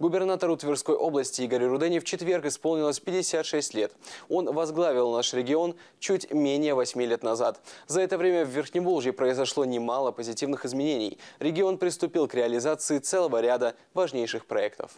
Губернатору Тверской области Игорю Рудени в четверг исполнилось 56 лет. Он возглавил наш регион чуть менее 8 лет назад. За это время в Верхневолжье произошло немало позитивных изменений. Регион приступил к реализации целого ряда важнейших проектов.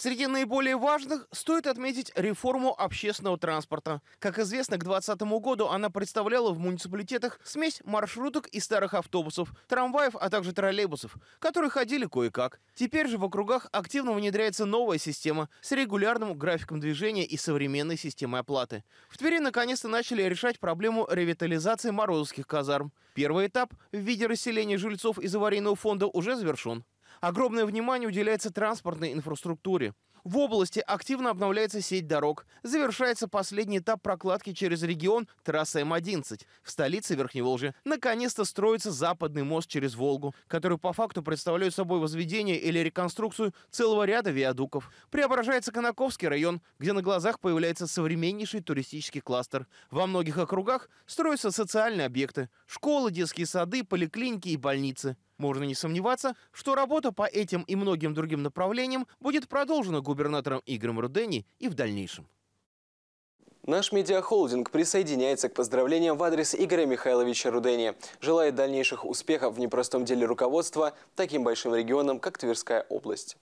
Среди наиболее важных стоит отметить реформу общественного транспорта. Как известно, к 2020 году она представляла в муниципалитетах смесь маршруток и старых автобусов, трамваев, а также троллейбусов, которые ходили кое-как. Теперь же в округах активно внедряется новая система с регулярным графиком движения и современной системой оплаты. В Твери наконец-то начали решать проблему ревитализации морозовских казарм. Первый этап в виде расселения жильцов из аварийного фонда уже завершен. Огромное внимание уделяется транспортной инфраструктуре. В области активно обновляется сеть дорог. Завершается последний этап прокладки через регион трассы М-11. В столице Верхневолжья наконец-то строится западный мост через Волгу, который по факту представляет собой возведение или реконструкцию целого ряда виадуков. Преображается Конаковский район, где на глазах появляется современнейший туристический кластер. Во многих округах строятся социальные объекты – школы, детские сады, поликлиники и больницы. Можно не сомневаться, что работа по этим и многим другим направлениям будет продолжена губернатором Игорем Рудени и в дальнейшем. Наш медиахолдинг присоединяется к поздравлениям в адрес Игоря Михайловича Рудени. Желает дальнейших успехов в непростом деле руководства таким большим регионом, как Тверская область.